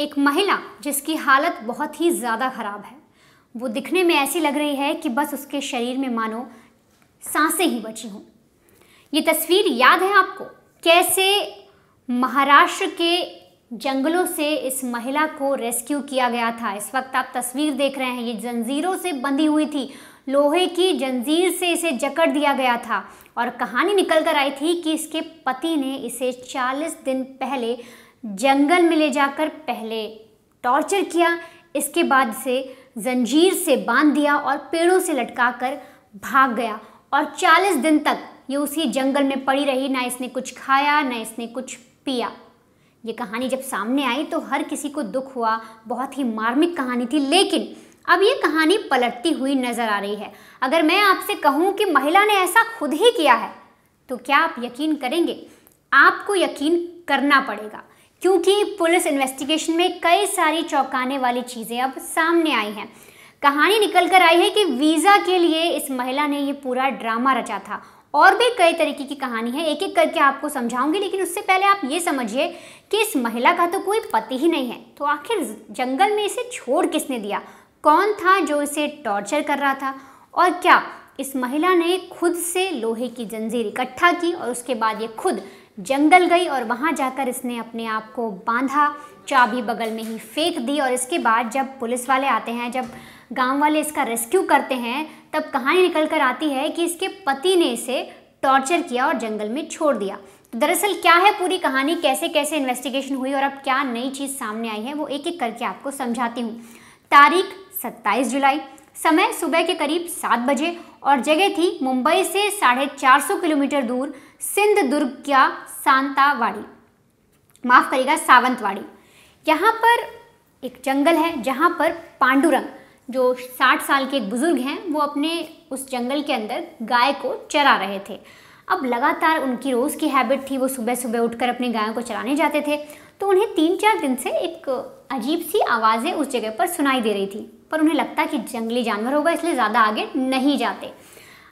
एक महिला जिसकी हालत बहुत ही ज़्यादा ख़राब है वो दिखने में ऐसी लग रही है कि बस उसके शरीर में मानो सांसें ही बची हों ये तस्वीर याद है आपको कैसे महाराष्ट्र के जंगलों से इस महिला को रेस्क्यू किया गया था इस वक्त आप तस्वीर देख रहे हैं ये जंजीरों से बंधी हुई थी लोहे की जंजीर से इसे जकड़ दिया गया था और कहानी निकल कर आई थी कि इसके पति ने इसे 40 दिन पहले जंगल में ले जाकर पहले टॉर्चर किया इसके बाद से जंजीर से बांध दिया और पेड़ों से लटका कर भाग गया और 40 दिन तक ये उसी जंगल में पड़ी रही ना इसने कुछ खाया ना इसने कुछ पिया ये कहानी जब सामने आई तो हर किसी को दुख हुआ बहुत ही मार्मिक कहानी थी लेकिन अब ये कहानी पलटती हुई नज़र आ रही है अगर मैं आपसे कहूँ कि महिला ने ऐसा खुद ही किया है तो क्या आप यकीन करेंगे आपको यकीन करना पड़ेगा क्योंकि पुलिस इन्वेस्टिगेशन में कई सारी चौंकाने वाली चीज़ें अब सामने आई हैं कहानी निकल कर आई है कि वीज़ा के लिए इस महिला ने ये पूरा ड्रामा रचा था और भी कई तरीके की कहानी है एक एक करके आपको समझाऊंगी लेकिन उससे पहले आप ये समझिए कि इस महिला का तो कोई पति ही नहीं है तो आखिर जंगल में इसे छोड़ किसने दिया कौन था जो इसे टॉर्चर कर रहा था और क्या इस महिला ने खुद से लोहे की जंजीर इकट्ठा की और उसके बाद ये खुद जंगल गई और वहाँ जाकर इसने अपने आप को बांधा चाबी बगल में ही फेंक दी और इसके बाद जब पुलिस वाले आते हैं जब गांव वाले इसका रेस्क्यू करते हैं तब कहानी निकल कर आती है कि इसके पति ने इसे टॉर्चर किया और जंगल में छोड़ दिया तो दरअसल क्या है पूरी कहानी कैसे कैसे इन्वेस्टिगेशन हुई और अब क्या नई चीज़ सामने आई है वो एक एक करके आपको समझाती हूँ तारीख 27 जुलाई समय सुबह के करीब सात बजे और जगह थी मुंबई से साढ़े चार सौ किलोमीटर दूर सिंध दुर्ग क्या सांतावाड़ी माफ करिएगा सावंतवाड़ी यहाँ पर एक जंगल है जहाँ पर पांडुरंग जो 60 साल के एक बुजुर्ग हैं वो अपने उस जंगल के अंदर गाय को चरा रहे थे अब लगातार उनकी रोज़ की हैबिट थी वो सुबह सुबह उठकर अपने गायों को चराने जाते थे तो उन्हें तीन चार दिन से एक अजीब सी आवाज़ें उस जगह पर सुनाई दे रही थी पर उन्हें लगता कि जंगली जानवर होगा इसलिए ज़्यादा आगे नहीं जाते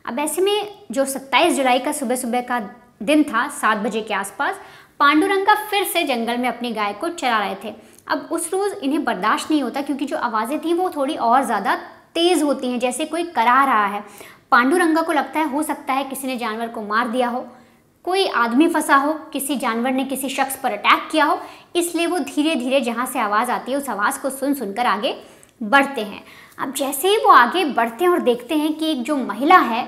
अब ऐसे में जो 27 जुलाई का सुबह सुबह का दिन था सात बजे के आसपास पांडुरंगा फिर से जंगल में अपनी गाय को चरा रहे थे अब उस रोज़ इन्हें बर्दाश्त नहीं होता क्योंकि जो आवाज़ें थी वो थोड़ी और ज़्यादा तेज़ होती हैं जैसे कोई करा रहा है पांडुरंगा को लगता है हो सकता है किसी ने जानवर को मार दिया हो कोई आदमी फंसा हो किसी जानवर ने किसी शख्स पर अटैक किया हो इसलिए वो धीरे धीरे जहाँ से आवाज़ आती है उस आवाज़ को सुन सुनकर आगे बढ़ते हैं अब जैसे ही वो आगे बढ़ते हैं और देखते हैं कि एक जो महिला है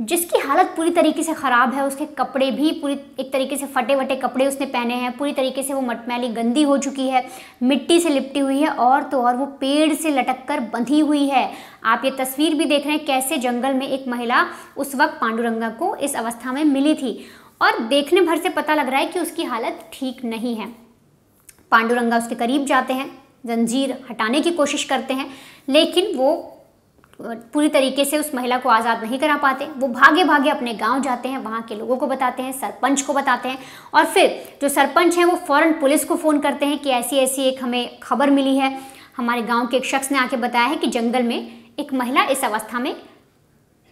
जिसकी हालत पूरी तरीके से ख़राब है उसके कपड़े भी पूरी एक तरीके से फटे वटे कपड़े उसने पहने हैं पूरी तरीके से वो मटमैली गंदी हो चुकी है मिट्टी से लिपटी हुई है और तो और वो पेड़ से लटक कर बंधी हुई है आप ये तस्वीर भी देख रहे हैं कैसे जंगल में एक महिला उस वक्त पांडुरंगा को इस अवस्था में मिली थी और देखने भर से पता लग रहा है कि उसकी हालत ठीक नहीं है पांडुरंगा उसके करीब जाते हैं जंजीर हटाने की कोशिश करते हैं लेकिन वो पूरी तरीके से उस महिला को आज़ाद नहीं करा पाते वो भागे भागे अपने गांव जाते हैं वहाँ के लोगों को बताते हैं सरपंच को बताते हैं और फिर जो सरपंच हैं वो फ़ौरन पुलिस को फ़ोन करते हैं कि ऐसी ऐसी एक हमें खबर मिली है हमारे गांव के एक शख्स ने आके बताया है कि जंगल में एक महिला इस अवस्था में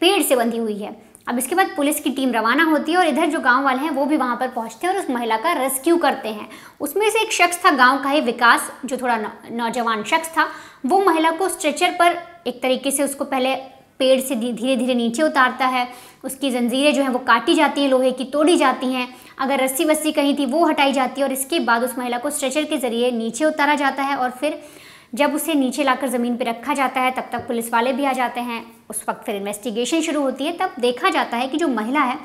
पेड़ से बंधी हुई है अब इसके बाद पुलिस की टीम रवाना होती है और इधर जो गांव वाले हैं वो भी वहां पर पहुंचते हैं और उस महिला का रेस्क्यू करते हैं उसमें से एक शख्स था गांव का ही विकास जो थोड़ा नौजवान शख्स था वो महिला को स्ट्रेचर पर एक तरीके से उसको पहले पेड़ से धीरे धीरे नीचे उतारता है उसकी जंजीरें जो हैं वो काटी जाती हैं लोहे की तोड़ी जाती हैं अगर रस्सी वस्सी कहीं थी वो हटाई जाती है और इसके बाद उस महिला को स्ट्रेचर के ज़रिए नीचे उतारा जाता है और फिर जब उसे नीचे लाकर ज़मीन पर रखा जाता है तब तक पुलिस वाले भी आ जाते हैं उस वक्त फिर इन्वेस्टिगेशन शुरू होती है तब देखा जाता है कि जो महिला है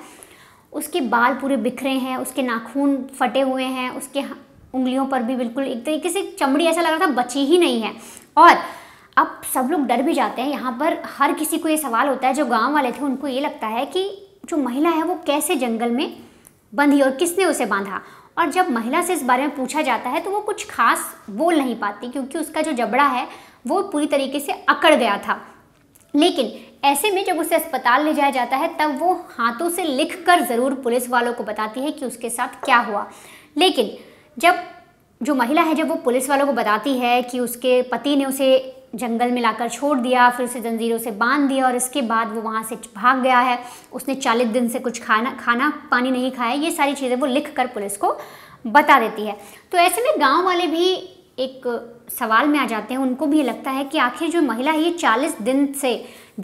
उसके बाल पूरे बिखरे हैं उसके नाखून फटे हुए हैं उसके उंगलियों पर भी बिल्कुल एक तरीके से चमड़ी ऐसा लग रहा था बची ही नहीं है और अब सब लोग डर भी जाते हैं यहाँ पर हर किसी को ये सवाल होता है जो गांव वाले थे उनको ये लगता है कि जो महिला है वो कैसे जंगल में बंधी और किसने उसे बांधा और जब महिला से इस बारे में पूछा जाता है तो वो कुछ खास बोल नहीं पाती क्योंकि उसका जो जबड़ा है वो पूरी तरीके से अकड़ गया था लेकिन ऐसे में जब उसे अस्पताल ले जाया जाता है तब वो हाथों से लिख कर ज़रूर पुलिस वालों को बताती है कि उसके साथ क्या हुआ लेकिन जब जो महिला है जब वो पुलिस वालों को बताती है कि उसके पति ने उसे जंगल में लाकर छोड़ दिया फिर उसे जंजीरों से बांध दिया और इसके बाद वो वहाँ से भाग गया है उसने चालीस दिन से कुछ खाना खाना पानी नहीं खाया ये सारी चीज़ें वो लिख कर पुलिस को बता देती है तो ऐसे में गाँव वाले भी एक सवाल में आ जाते हैं उनको भी लगता है कि आखिर जो महिला है ये चालीस दिन से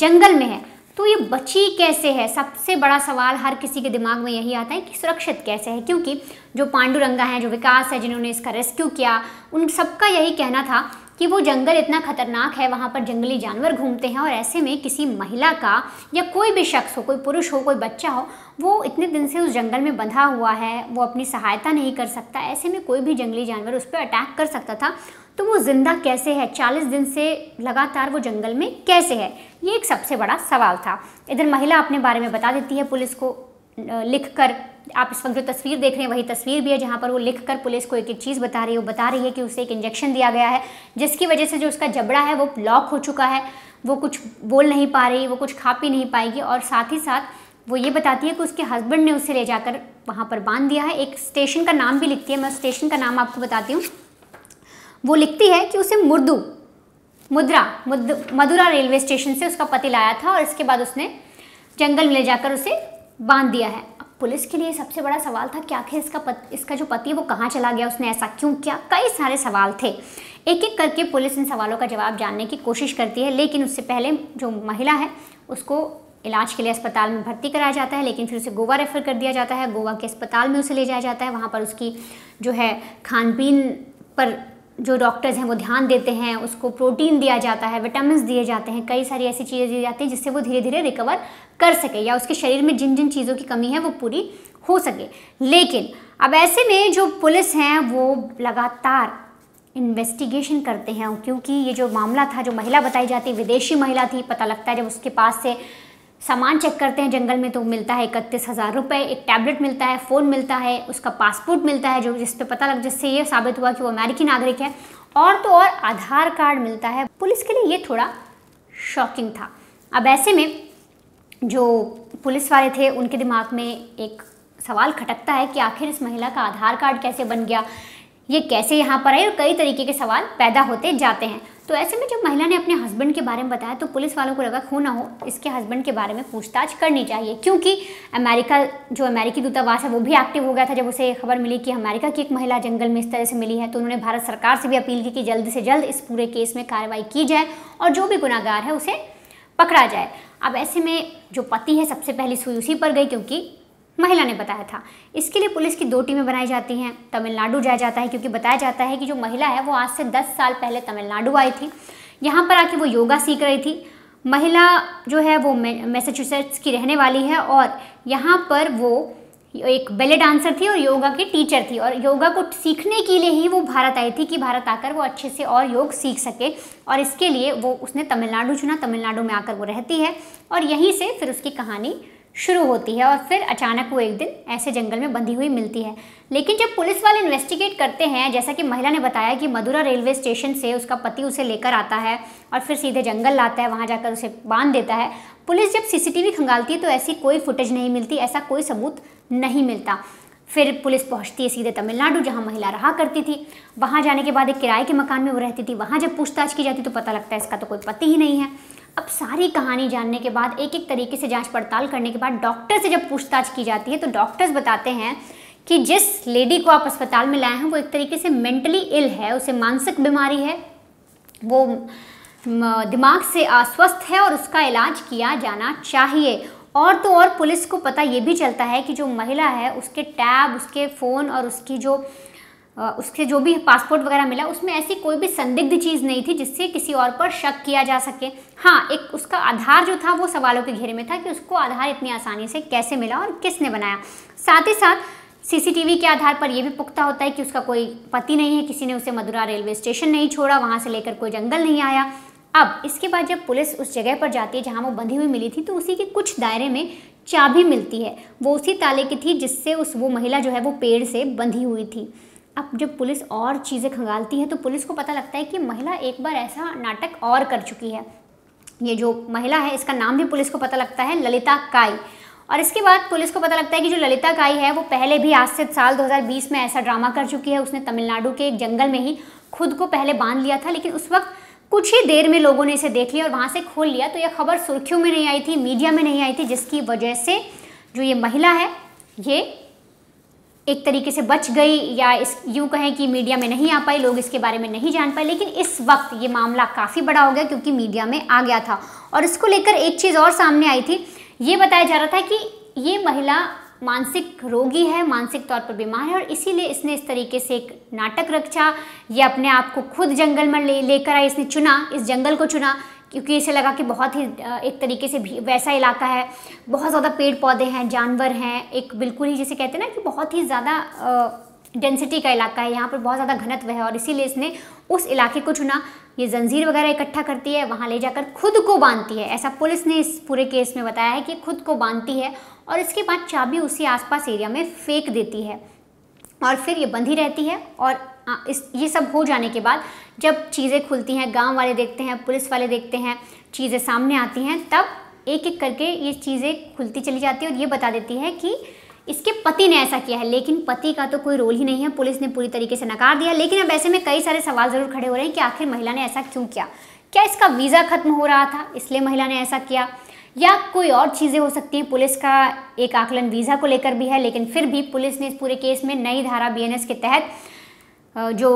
जंगल में है तो ये बची कैसे है सबसे बड़ा सवाल हर किसी के दिमाग में यही आता है कि सुरक्षित कैसे है क्योंकि जो पांडुरंगा हैं जो विकास है जिन्होंने इसका रेस्क्यू किया उन सबका यही कहना था कि वो जंगल इतना खतरनाक है वहाँ पर जंगली जानवर घूमते हैं और ऐसे में किसी महिला का या कोई भी शख्स हो कोई पुरुष हो कोई बच्चा हो वो इतने दिन से उस जंगल में बंधा हुआ है वो अपनी सहायता नहीं कर सकता ऐसे में कोई भी जंगली जानवर उस पर अटैक कर सकता था तो वो ज़िंदा कैसे है चालीस दिन से लगातार वो जंगल में कैसे है ये एक सबसे बड़ा सवाल था इधर महिला अपने बारे में बता देती है पुलिस को लिख कर आप इस वक्त जो तस्वीर देख रहे हैं वही तस्वीर भी है जहाँ पर वो लिख कर पुलिस को एक एक चीज़ बता रही है वो बता रही है कि उसे एक इंजेक्शन दिया गया है जिसकी वजह से जो उसका जबड़ा है वो ब्लॉक हो चुका है वो कुछ बोल नहीं पा रही वो कुछ खा पी नहीं पाएगी और साथ ही साथ वो ये बताती है कि उसके हस्बैंड ने उसे ले जाकर वहाँ पर बांध दिया है एक स्टेशन का नाम भी लिखती है मैं स्टेशन का नाम आपको बताती हूँ वो लिखती है कि उसे मुर्दू मुद्रा मुद, मदुरा रेलवे स्टेशन से उसका पति लाया था और इसके बाद उसने जंगल में ले जाकर उसे बांध दिया है पुलिस के लिए सबसे बड़ा सवाल था क्या आखिर इसका पत, इसका जो पति है वो कहाँ चला गया उसने ऐसा क्यों किया कई सारे सवाल थे एक एक करके पुलिस इन सवालों का जवाब जानने की कोशिश करती है लेकिन उससे पहले जो महिला है उसको इलाज के लिए अस्पताल में भर्ती कराया जाता है लेकिन फिर उसे गोवा रेफ़र कर दिया जाता है गोवा के अस्पताल में उसे ले जाया जाता है वहाँ पर उसकी जो है खान पीन पर जो डॉक्टर्स हैं वो ध्यान देते हैं उसको प्रोटीन दिया जाता है विटामिन दिए जाते हैं कई सारी ऐसी चीज़ें दी जाती हैं जिससे वो धीरे धीरे रिकवर कर सके या उसके शरीर में जिन जिन चीज़ों की कमी है वो पूरी हो सके लेकिन अब ऐसे में जो पुलिस हैं वो लगातार इन्वेस्टिगेशन करते हैं क्योंकि ये जो मामला था जो महिला बताई जाती विदेशी महिला थी पता लगता है जब उसके पास से सामान चेक करते हैं जंगल में तो मिलता है इकतीस हज़ार रुपये एक टैबलेट मिलता है फ़ोन मिलता है उसका पासपोर्ट मिलता है जो जिस पे पता लग जिससे ये साबित हुआ कि वो अमेरिकी नागरिक है और तो और आधार कार्ड मिलता है पुलिस के लिए ये थोड़ा शॉकिंग था अब ऐसे में जो पुलिस वाले थे उनके दिमाग में एक सवाल खटकता है कि आखिर इस महिला का आधार कार्ड कैसे बन गया ये कैसे यहाँ पर आई और कई तरीके के सवाल पैदा होते जाते हैं तो ऐसे में जब महिला ने अपने हस्बैंड के बारे में बताया तो पुलिस वालों को लगा क्यों ना हो इसके हस्बैंड के बारे में पूछताछ करनी चाहिए क्योंकि अमेरिका जो अमेरिकी दूतावास है वो भी एक्टिव हो गया था जब उसे खबर मिली कि अमेरिका की एक महिला जंगल में इस तरह से मिली है तो उन्होंने भारत सरकार से भी अपील की कि जल्द से जल्द इस पूरे केस में कार्रवाई की जाए और जो भी गुनागार है उसे पकड़ा जाए अब ऐसे में जो पति है सबसे पहली सुई उसी पर गई क्योंकि महिला ने बताया था इसके लिए पुलिस की दो टीमें बनाई जाती हैं तमिलनाडु जाया जाता है क्योंकि बताया जाता है कि जो महिला है वो आज से दस साल पहले तमिलनाडु आई थी यहाँ पर आके वो योगा सीख रही थी महिला जो है वो मैसेचुसेट्स की रहने वाली है और यहाँ पर वो एक बेले डांसर थी और योगा की टीचर थी और योगा को सीखने के लिए ही वो भारत आई थी कि भारत आकर वो अच्छे से और योग सीख सके और इसके लिए वो उसने तमिलनाडु चुना तमिलनाडु में आकर वो रहती है और यहीं से फिर उसकी कहानी शुरू होती है और फिर अचानक वो एक दिन ऐसे जंगल में बंधी हुई मिलती है लेकिन जब पुलिस वाले इन्वेस्टिगेट करते हैं जैसा कि महिला ने बताया कि मदुरा रेलवे स्टेशन से उसका पति उसे लेकर आता है और फिर सीधे जंगल लाता है वहाँ जाकर उसे बांध देता है पुलिस जब सीसीटीवी खंगालती है तो ऐसी कोई फुटेज नहीं मिलती ऐसा कोई सबूत नहीं मिलता फिर पुलिस पहुंचती है सीधे तमिलनाडु जहां महिला रहा करती थी वहां जाने के बाद एक किराए के मकान में वो रहती थी वहां जब पूछताछ की जाती तो पता लगता है इसका तो कोई पति ही नहीं है अब सारी कहानी जानने के बाद एक एक तरीके से जांच पड़ताल करने के बाद डॉक्टर से जब पूछताछ की जाती है तो डॉक्टर्स बताते हैं कि जिस लेडी को आप अस्पताल में लाए हैं वो एक तरीके से मेंटली इल है उसे मानसिक बीमारी है वो दिमाग से अस्वस्थ है और उसका इलाज किया जाना चाहिए और तो और पुलिस को पता ये भी चलता है कि जो महिला है उसके टैब उसके फ़ोन और उसकी जो उसके जो भी पासपोर्ट वगैरह मिला उसमें ऐसी कोई भी संदिग्ध चीज़ नहीं थी जिससे किसी और पर शक किया जा सके हाँ एक उसका आधार जो था वो सवालों के घेरे में था कि उसको आधार इतनी आसानी से कैसे मिला और किसने बनाया साथ ही साथ सीसीटीवी के आधार पर यह भी पुख्ता होता है कि उसका कोई पति नहीं है किसी ने उसे मदुरा रेलवे स्टेशन नहीं छोड़ा वहाँ से लेकर कोई जंगल नहीं आया अब इसके बाद जब पुलिस उस जगह पर जाती है जहाँ वो बंधी हुई मिली थी तो उसी के कुछ दायरे में चाबी मिलती है वो उसी ताले की थी जिससे उस वो महिला जो है वो पेड़ से बंधी हुई थी अब जब पुलिस और चीज़ें खंगालती है तो पुलिस को पता लगता है कि महिला एक बार ऐसा नाटक और कर चुकी है ये जो महिला है इसका नाम भी पुलिस को पता लगता है ललिता काई और इसके बाद पुलिस को पता लगता है कि जो ललिता काई है वो पहले भी आज से साल 2020 में ऐसा ड्रामा कर चुकी है उसने तमिलनाडु के एक जंगल में ही खुद को पहले बांध लिया था लेकिन उस वक्त कुछ ही देर में लोगों ने इसे देख लिया और वहाँ से खोल लिया तो यह खबर सुर्खियों में नहीं आई थी मीडिया में नहीं आई थी जिसकी वजह से जो ये महिला है ये एक तरीके से बच गई या इस यूँ कहें कि मीडिया में नहीं आ पाई लोग इसके बारे में नहीं जान पाए लेकिन इस वक्त ये मामला काफ़ी बड़ा हो गया क्योंकि मीडिया में आ गया था और इसको लेकर एक चीज़ और सामने आई थी ये बताया जा रहा था कि ये महिला मानसिक रोगी है मानसिक तौर पर बीमार है और इसीलिए इसने इस तरीके से एक नाटक रखा ये अपने आप को खुद जंगल में ले लेकर आई इसने चुना इस जंगल को चुना क्योंकि इसे लगा कि बहुत ही एक तरीके से भी वैसा इलाका है बहुत ज़्यादा पेड़ पौधे हैं जानवर हैं एक बिल्कुल ही जैसे कहते हैं ना कि बहुत ही ज़्यादा डेंसिटी का इलाका है यहाँ पर बहुत ज़्यादा घनत्व है और इसीलिए इसने उस इलाके को चुना ये जंजीर वगैरह इकट्ठा करती है वहाँ ले जाकर खुद को बांधती है ऐसा पुलिस ने इस पूरे केस में बताया है कि खुद को बांधती है और इसके बाद चाबी उसी आसपास एरिया में फेंक देती है और फिर ये बंधी रहती है और हाँ, इस ये सब हो जाने के बाद जब चीज़ें खुलती हैं गांव वाले देखते हैं पुलिस वाले देखते हैं चीज़ें सामने आती हैं तब एक एक करके ये चीज़ें खुलती चली जाती है और ये बता देती है कि इसके पति ने ऐसा किया है लेकिन पति का तो कोई रोल ही नहीं है पुलिस ने पूरी तरीके से नकार दिया लेकिन अब ऐसे में कई सारे सवाल ज़रूर खड़े हो रहे हैं कि आखिर महिला ने ऐसा क्यों किया क्या इसका वीज़ा खत्म हो रहा था इसलिए महिला ने ऐसा किया या कोई और चीज़ें हो सकती हैं पुलिस का एक आकलन वीज़ा को लेकर भी है लेकिन फिर भी पुलिस ने इस पूरे केस में नई धारा बी के तहत जो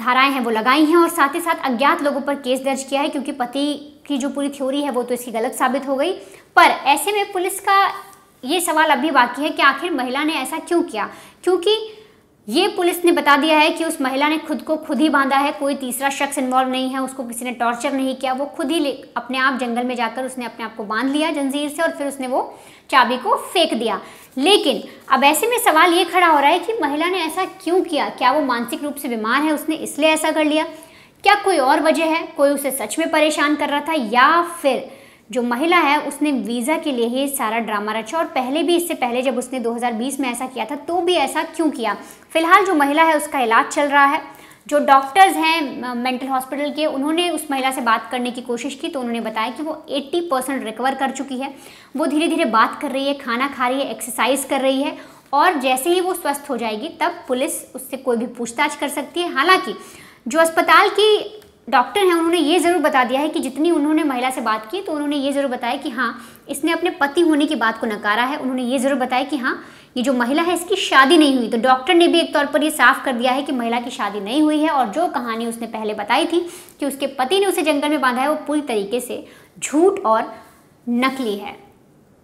धाराएं हैं वो लगाई हैं और साथ ही साथ अज्ञात लोगों पर केस दर्ज किया है क्योंकि पति की जो पूरी थ्योरी है वो तो इसकी गलत साबित हो गई पर ऐसे में पुलिस का ये सवाल अभी बाकी है कि आखिर महिला ने ऐसा क्यों किया क्योंकि ये पुलिस ने बता दिया है कि उस महिला ने खुद को खुद ही बांधा है कोई तीसरा शख्स इन्वॉल्व नहीं है उसको किसी ने टॉर्चर नहीं किया वो खुद ही अपने आप जंगल में जाकर उसने अपने आप को बांध लिया जंजीर से और फिर उसने वो चाबी को फेंक दिया लेकिन अब ऐसे में सवाल ये खड़ा हो रहा है कि महिला ने ऐसा क्यों किया क्या वो मानसिक रूप से बीमार है उसने इसलिए ऐसा कर लिया क्या कोई और वजह है कोई उसे सच में परेशान कर रहा था या फिर जो महिला है उसने वीज़ा के लिए ही सारा ड्रामा रचा और पहले भी इससे पहले जब उसने 2020 में ऐसा किया था तो भी ऐसा क्यों किया फिलहाल जो महिला है उसका इलाज चल रहा है जो डॉक्टर्स हैं मेंटल हॉस्पिटल के उन्होंने उस महिला से बात करने की कोशिश की तो उन्होंने बताया कि वो 80 परसेंट रिकवर कर चुकी है वो धीरे धीरे बात कर रही है खाना खा रही है एक्सरसाइज कर रही है और जैसे ही वो स्वस्थ हो जाएगी तब पुलिस उससे कोई भी पूछताछ कर सकती है हालांकि जो अस्पताल की डॉक्टर हैं उन्होंने ये ज़रूर बता दिया है कि जितनी उन्होंने महिला से बात की तो उन्होंने ये ज़रूर बताया कि हाँ इसने अपने पति होने की बात को नकारा है उन्होंने ये ज़रूर बताया कि हाँ ये जो महिला है इसकी शादी नहीं हुई तो डॉक्टर ने भी एक तौर पर ये साफ कर दिया है कि महिला की शादी नहीं हुई है और जो कहानी उसने पहले बताई थी कि उसके पति ने उसे जंगल में बांधा है वो पूरी तरीके से झूठ और नकली है